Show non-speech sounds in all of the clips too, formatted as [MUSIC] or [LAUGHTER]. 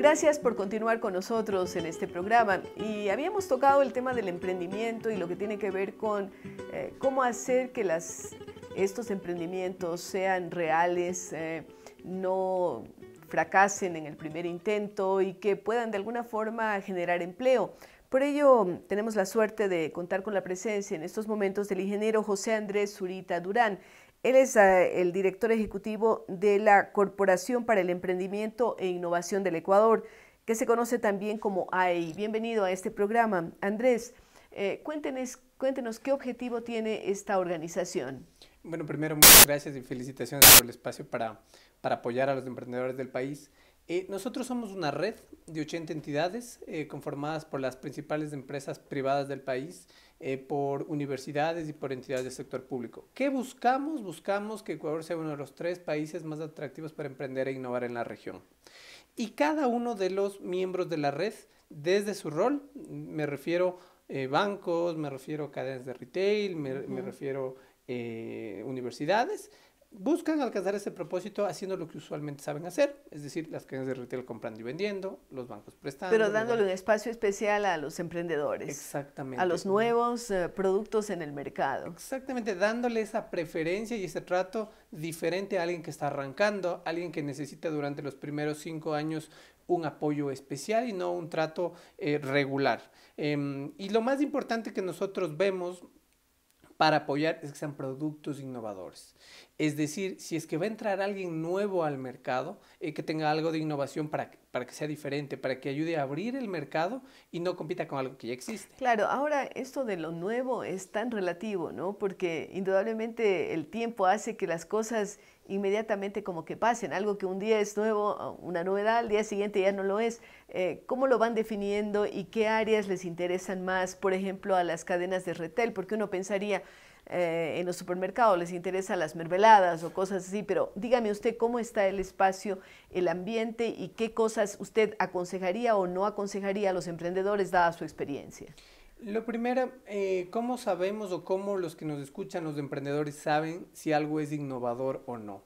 Gracias por continuar con nosotros en este programa. Y habíamos tocado el tema del emprendimiento y lo que tiene que ver con eh, cómo hacer que estos emprendimientos sean reales, eh, no fracasen en el primer intento y que puedan de alguna forma generar empleo. Por ello, tenemos la suerte de contar con la presencia en estos momentos del ingeniero José Andrés Zurita Durán. Él es ah, el director ejecutivo de la Corporación para el Emprendimiento e Innovación del Ecuador, que se conoce también como AEI. Bienvenido a este programa. Andrés, eh, cuéntenos, qué objetivo tiene esta organización. Bueno, primero muchas gracias y felicitaciones por el espacio para, para apoyar a los emprendedores del país. Eh, nosotros somos una red de 80 entidades eh, conformadas por las principales empresas privadas del país, eh, por universidades y por entidades del sector público. ¿Qué buscamos? Buscamos que Ecuador sea uno de los tres países más atractivos para emprender e innovar en la región. Y cada uno de los miembros de la red, desde su rol, me refiero bancos, me refiero cadenas de retail, me, refiero a me refiero universidades, buscan alcanzar ese propósito haciendo lo que usualmente saben hacer, es decir, las cadenas de retail comprando y vendiendo, los bancos prestando. Pero dándole un espacio especial a los emprendedores. Exactamente. A los nuevos eh, productos en el mercado. Exactamente, dándole esa preferencia y ese trato diferente a alguien que está arrancando, alguien que necesita durante los primeros cinco años un apoyo especial y no un trato eh, regular. Em, y lo más importante que nosotros vemos para apoyar es que sean productos innovadores. Es decir, si es que va a entrar alguien nuevo al mercado, eh, que tenga algo de innovación para, para que sea diferente, para que ayude a abrir el mercado y no compita con algo que ya existe. Claro, ahora esto de lo nuevo es tan relativo, ¿no? Porque indudablemente el tiempo hace que las cosas inmediatamente como que pasen, algo que un día es nuevo, una novedad, al día siguiente ya no lo es. Eh, ¿Cómo lo van definiendo y qué áreas les interesan más, por ejemplo, a las cadenas de retail? Porque uno pensaría, eh, en los supermercados les interesan las mermeladas o cosas así, pero dígame usted cómo está el espacio, el ambiente y qué cosas usted aconsejaría o no aconsejaría a los emprendedores dada su experiencia. Lo primero, eh, ¿cómo sabemos o cómo los que nos escuchan, los emprendedores, saben si algo es innovador o no?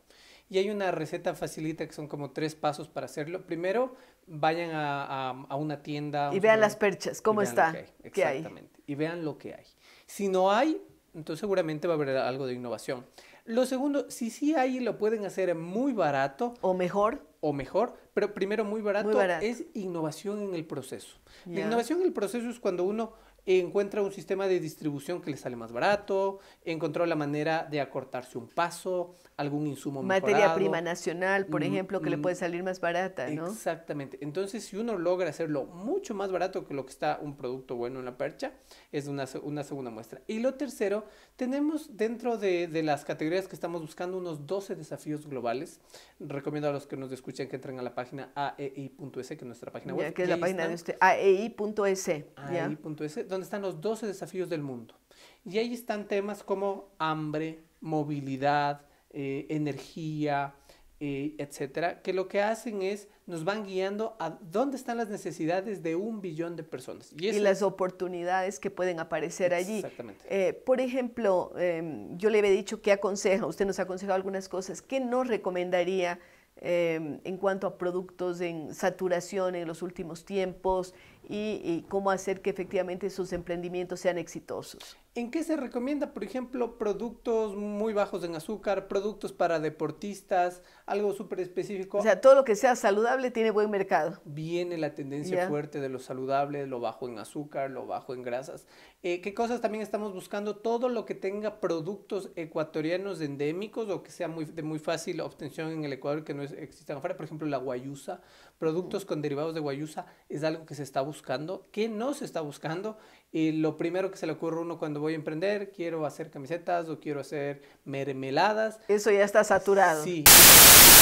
Y hay una receta facilita que son como tres pasos para hacerlo. Primero, vayan a, una tienda. Y vean las perchas, cómo está. Hay, exactamente. Hay? Y vean lo que hay. Si no hay, entonces seguramente va a haber algo de innovación. Lo segundo, si sí hay, lo pueden hacer muy barato. O mejor o mejor, pero primero muy barato, es innovación en el proceso. La innovación en el proceso es cuando uno encuentra un sistema de distribución que le sale más barato, encontró la manera de acortarse un paso, algún insumo Materia prima nacional, por mm, ejemplo, que le mm. puede salir más barata, ¿no? Exactamente. Entonces, si uno logra hacerlo mucho más barato que lo que está un producto bueno en la percha, es una, una segunda muestra. Y lo tercero, tenemos dentro de, de las categorías que estamos buscando unos 12 desafíos globales. Recomiendo a los que nos escuchan que entren a la página aei.es, que es nuestra página web. que es la página de usted, aei.es. E e donde están los 12 desafíos del mundo. Y ahí están temas como hambre, movilidad, eh, energía, eh, etcétera, que lo que hacen es nos van guiando a dónde están las necesidades de un billón de personas. Y, las oportunidades que pueden aparecer allí. Exactamente. Eh, por ejemplo, em, yo le había dicho que aconseja, usted nos ha aconsejado algunas cosas, ¿qué nos recomendaría Em, en cuanto a productos en saturación en los últimos tiempos, y, cómo hacer que efectivamente sus emprendimientos sean exitosos. ¿En qué se recomienda, por ejemplo, productos muy bajos en azúcar, productos para deportistas, algo súper específico? O sea, todo lo que sea saludable tiene buen mercado. Viene la tendencia fuerte de lo saludable, lo bajo en azúcar, lo bajo en grasas. Eh, ¿Qué cosas también estamos buscando? Todo lo que tenga productos ecuatorianos endémicos o que sea muy, de muy fácil obtención en el Ecuador que no es, existan afuera. Por ejemplo, la guayusa. Productos mm. con derivados de guayusa es algo que se está buscando buscando, qué no se está buscando y lo primero que se le ocurre a uno cuando voy a emprender, quiero hacer camisetas o quiero hacer mermeladas. Eso ya está saturado. Sí.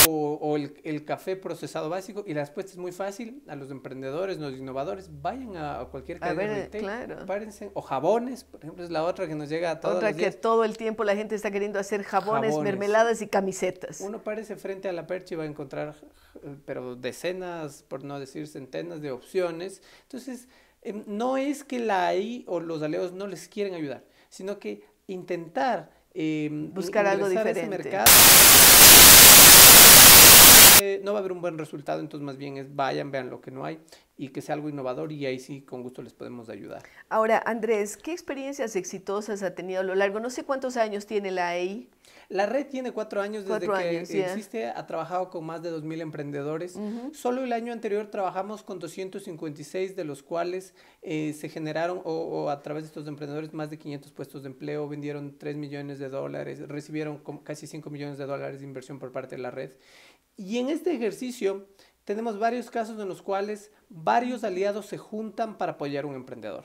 O, el, café procesado básico. Y la respuesta es muy fácil. A los emprendedores, los innovadores, vayan a, cualquier cadena de Claro. Párense. O jabones, por ejemplo, es la otra que nos llega a todos Otra que todo el tiempo la gente está queriendo hacer jabones, mermeladas y camisetas. Uno parece frente a la percha y va a encontrar, eh, pero decenas, por no decir centenas de opciones. Entonces, Em, no es que la AI o los aleos no les quieren ayudar, sino que intentar em, buscar algo diferente. mercado, eh, no va a haber un buen resultado, entonces más bien es vayan, vean lo que no hay y que sea algo innovador y ahí sí con gusto les podemos ayudar. Ahora, Andrés, ¿qué experiencias exitosas ha tenido a lo largo? No sé cuántos años tiene la AI. La red tiene cuatro años desde que existe, ha trabajado con más de 2.000 emprendedores. Solo el año anterior trabajamos con 256, de los cuales eh, se generaron o, o, a través de estos emprendedores más de 500 puestos de empleo, vendieron 3 millones de dólares, recibieron casi 5 millones de dólares de inversión por parte de la red. Y en este ejercicio tenemos varios casos en los cuales varios aliados se juntan para apoyar a un emprendedor.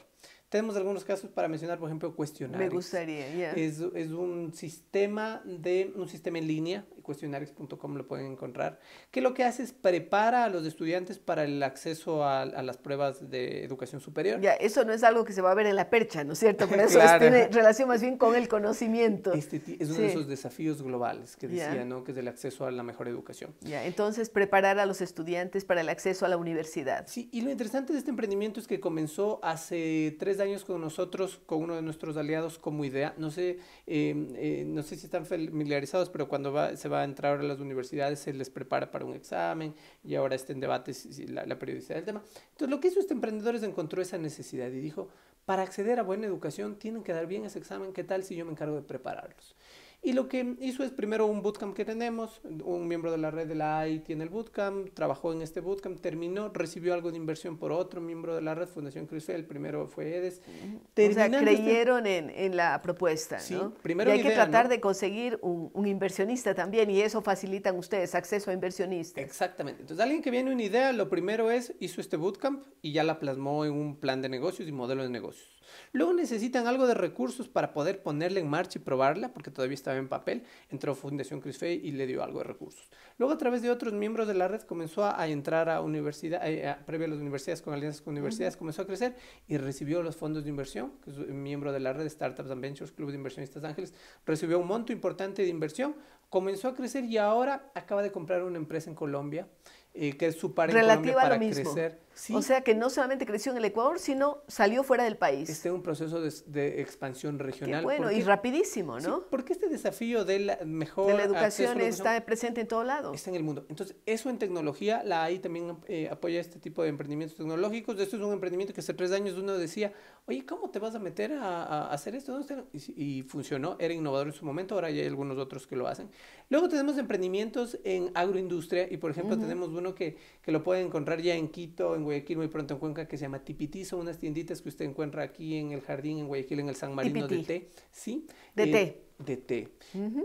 Tenemos algunos casos para mencionar, por ejemplo, cuestionarios. Me gustaría, ya. es, es, un sistema de un sistema en línea cuestionarios.com lo pueden encontrar, que lo que hace es prepara a los estudiantes para el acceso a, las pruebas de educación superior. Ya, eso no es algo que se va a ver en la percha, ¿no es cierto? [LAUGHS] Pero eso tiene relación más bien con el conocimiento. Este es uno de esos desafíos globales que decía, ¿no? Que es el acceso a la mejor educación. Ya, entonces preparar a los estudiantes para el acceso a la universidad. Sí, y lo interesante de este emprendimiento es que comenzó hace tres años con nosotros, con uno de nuestros aliados como idea. No sé, eh, eh, no sé si están familiarizados, pero cuando se va va a entrar ahora a las universidades, se les prepara para un examen y ahora está en debate la, la periodicidad del tema. Entonces lo que hizo este emprendedor es encontró esa necesidad y dijo, para acceder a buena educación tienen que dar bien ese examen, ¿qué tal si yo me encargo de prepararlos? Y lo que hizo es primero un bootcamp que tenemos, un miembro de la red de la AI tiene el bootcamp, trabajó en este bootcamp, terminó, recibió algo de inversión por otro miembro de la red, Fundación Cruz, el primero fue EDES. Mm. o sea, este creyeron en, la propuesta, sí, Primero y hay que tratar de conseguir un, un, inversionista también y eso facilitan ustedes, acceso a inversionistas. Exactamente. Entonces, alguien que viene una idea, lo primero es, hizo este bootcamp y ya la plasmó en un plan de negocios y modelo de negocios. Luego necesitan algo de recursos para poder ponerla en marcha y probarla, porque todavía estaba en papel. Entró Fundación Fay y le dio algo de recursos. Luego, a través de otros miembros de la red, comenzó a entrar a universidad, eh, a, previo a las universidades, con alianzas con universidades, comenzó a crecer y recibió los fondos de inversión, que es miembro de la red Startups and Ventures, Club de Inversionistas Ángeles, recibió un monto importante de inversión, comenzó a crecer y ahora acaba de comprar una empresa en Colombia, eh, que es su par para crecer o sea que no solamente creció en el Ecuador, sino salió fuera del país. Este es un proceso de, expansión regional. Qué bueno, y rapidísimo, ¿no? porque este desafío de la mejor... De la educación, está presente en todo lado. Está en el mundo. Entonces, eso en tecnología, la AI también eh, apoya este tipo de emprendimientos tecnológicos. Esto es un emprendimiento que hace tres años uno decía, oye, ¿cómo te vas a meter a, hacer esto? Y, funcionó, era innovador en su momento, ahora ya hay algunos otros que lo hacen. Luego tenemos emprendimientos en agroindustria y, por ejemplo, tenemos uno que, que lo pueden encontrar ya en Quito, en Guayaquil, muy pronto en Cuenca, que se llama son unas tienditas que usted encuentra aquí en el jardín, en Guayaquil, en el San Marino de té. ¿Sí? De eh, té. De té.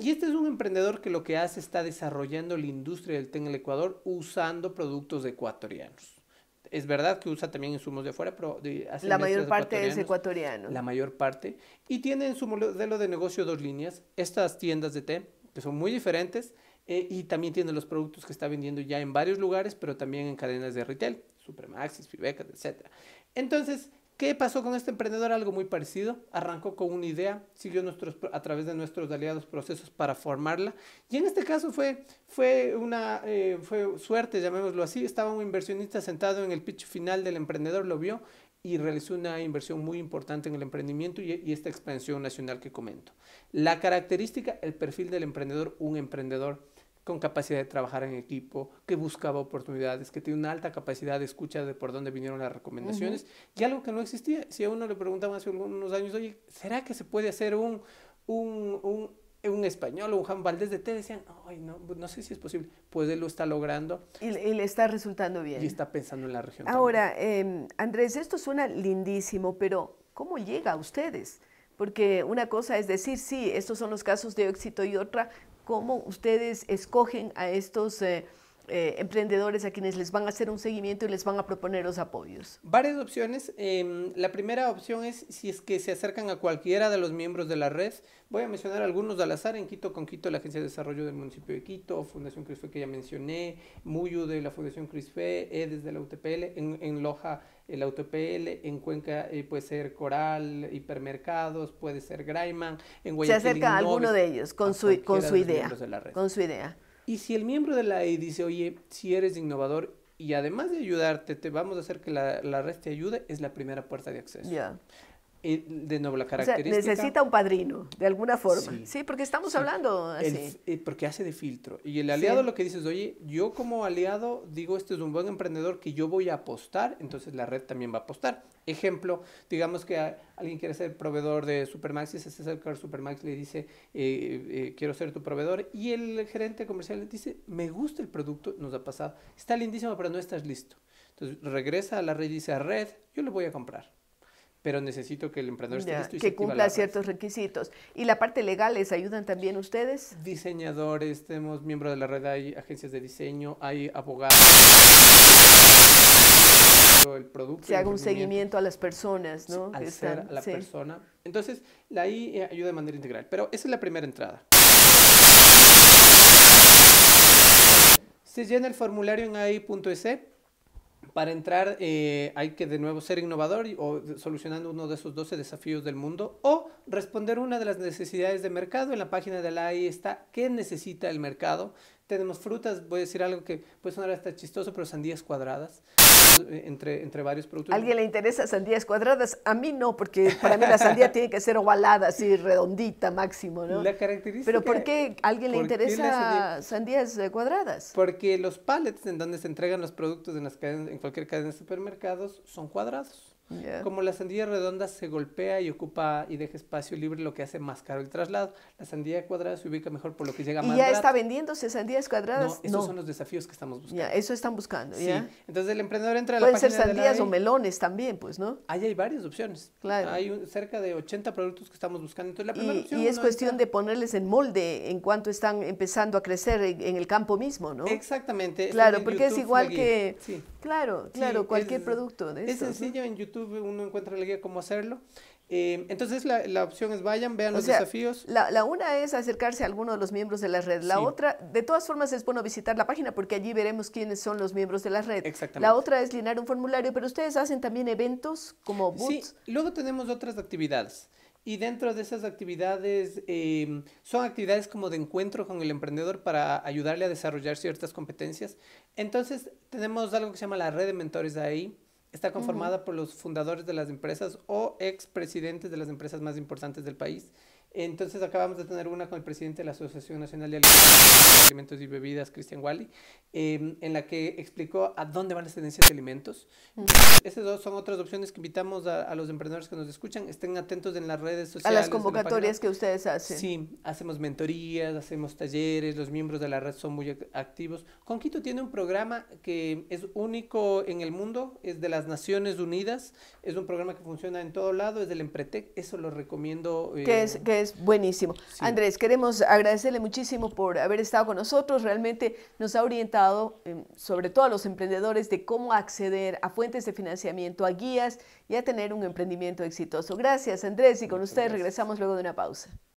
Y este es un emprendedor que lo que hace está desarrollando la industria del té en el Ecuador usando productos ecuatorianos. Es verdad que usa también insumos de afuera, pero la mayor parte es ecuatoriano. La mayor parte. Y tiene en su modelo de negocio dos líneas, estas tiendas de té, que son muy diferentes, eh, y también tiene los productos que está vendiendo ya en varios lugares, pero también en cadenas de retail. Supremaxis, Fibecas, etc. Entonces, ¿qué pasó con este emprendedor? Algo muy parecido. Arrancó con una idea, siguió nuestros, a través de nuestros aliados procesos para formarla. Y en este caso fue, fue una eh, fue suerte, llamémoslo así. Estaba un inversionista sentado en el pitch final del emprendedor, lo vio y realizó una inversión muy importante en el emprendimiento y, y esta expansión nacional que comento. La característica, el perfil del emprendedor, un emprendedor con capacidad de trabajar en equipo, que buscaba oportunidades, que tiene una alta capacidad de escucha de por dónde vinieron las recomendaciones, y algo que no existía. Si a uno le preguntaban hace unos años, oye, ¿será que se puede hacer un, un, un, un español o un Juan Valdés de té? Decían, ay, no, pues no sé si es posible. Pues él lo está logrando. Y, le está resultando bien. Y está pensando en la región. Ahora, em, Andrés, esto suena lindísimo, pero ¿cómo llega a ustedes? Porque una cosa es decir, sí, estos son los casos de éxito y otra, cómo ustedes escogen a estos... Eh, eh, emprendedores a quienes les van a hacer un seguimiento y les van a proponer los apoyos? Varias opciones. Em, la primera opción es si es que se acercan a cualquiera de los miembros de la red. Voy a mencionar algunos al azar en Quito con Quito, la Agencia de Desarrollo del Municipio de Quito, Fundación Crisfe que ya mencioné, Muyu de la Fundación Crisfe, EDES de la UTPL, en, Loja eh, la UTPL, en Cuenca eh, puede ser Coral, Hipermercados, puede ser Graiman, en Se acerca a alguno de ellos con su, con su idea. Con su idea. Y si el miembro de la E dice, oye, si eres innovador y además de ayudarte, te vamos a hacer que la, red te ayude, es la primera puerta de acceso de nuevo, la característica... necesita un padrino, de alguna forma. Sí, porque estamos hablando así. Eh, porque hace de filtro. Y el aliado lo que dices, oye, yo como aliado digo, este es un buen emprendedor que yo voy a apostar, entonces la red también va a apostar. Ejemplo, digamos que alguien quiere ser proveedor de Supermax y se acerca al Supermax le dice, eh, eh, quiero ser tu proveedor. Y el gerente comercial le dice, me gusta el producto, nos ha pasado. Está lindísimo, pero no estás listo. Entonces regresa a la red y dice, red, yo le voy a comprar pero necesito que el emprendedor esté y que cumpla ciertos requisitos. ¿Y la parte legal les ayudan también ustedes? Diseñadores, tenemos miembros de la red, hay agencias de diseño, hay abogados. producto. Se haga un seguimiento a las personas, ¿no? al ser a la persona. Entonces, la I eh, ayuda de manera integral, pero esa es la primera entrada. Se llena el formulario en AI.es para entrar eh, hay que de nuevo ser innovador y, o solucionando uno de esos 12 desafíos del mundo o responder una de las necesidades de mercado. En la página de la AI está qué necesita el mercado. Tenemos frutas, voy a decir algo que puede sonar hasta chistoso, pero sandías cuadradas. Eh, entre, entre varios productos. ¿A alguien le interesa sandías cuadradas? A mí no, porque para mí la sandía tiene que ser ovalada, así redondita máximo, ¿no? Pero ¿por qué a alguien le interesa sandías eh, cuadradas? Porque los pallets en donde se entregan los productos en, las en cualquier cadena de supermercados son cuadrados. Como la sandía redonda se golpea y ocupa y deja espacio libre, lo que hace más caro el traslado. La sandía cuadrada se ubica mejor por lo que llega más. ¿Y ya está vendiéndose sandías cuadradas? No, esos son los desafíos que estamos buscando. Ya, eso están buscando. Entonces el emprendedor entra a la Pueden ser sandías o melones también, pues, ¿no? Ahí hay varias opciones. Claro. Hay cerca de 80 productos que estamos buscando. Entonces, la primera y, y es cuestión de ponerles en molde en cuanto están empezando a crecer en, el campo mismo, ¿no? Exactamente. Claro, porque es igual que. Claro, claro, cualquier producto. es sencillo en YouTube uno encuentra la guía cómo hacerlo. Eh, entonces la, la, opción es vayan, vean los desafíos. La, la, una es acercarse a alguno de los miembros de la red. La otra, de todas formas, es bueno visitar la página porque allí veremos quiénes son los miembros de la red. Exactamente. La otra es llenar un formulario, pero ustedes hacen también eventos como boots. Sí, luego tenemos otras actividades. Y dentro de esas actividades, eh, son actividades como de encuentro con el emprendedor para ayudarle a desarrollar ciertas competencias. Entonces, tenemos algo que se llama la red de mentores ahí Está conformada por los fundadores de las empresas o presidentes de las empresas más importantes del país entonces acabamos de tener una con el presidente de la Asociación Nacional de Alimentos y Bebidas, Cristian Wally, em, en la que explicó a dónde van las tendencias de alimentos. Esas dos son otras opciones que invitamos a, los emprendedores que nos escuchan. Estén atentos en las redes sociales. A las convocatorias que ustedes hacen. Sí, hacemos mentorías, hacemos talleres, los miembros de la red son muy activos. Conquito tiene un programa que es único en el mundo, es de las Naciones Unidas, es un programa que funciona en todo lado, es del Empretec, eso lo recomiendo. que ¿Qué es? Eh, buenísimo. Andrés, queremos agradecerle muchísimo por haber estado con nosotros. Realmente nos ha orientado, em, sobre todo a los emprendedores, de cómo acceder a fuentes de financiamiento, a guías y a tener un emprendimiento exitoso. Gracias, Andrés. Y con ustedes regresamos luego de una pausa.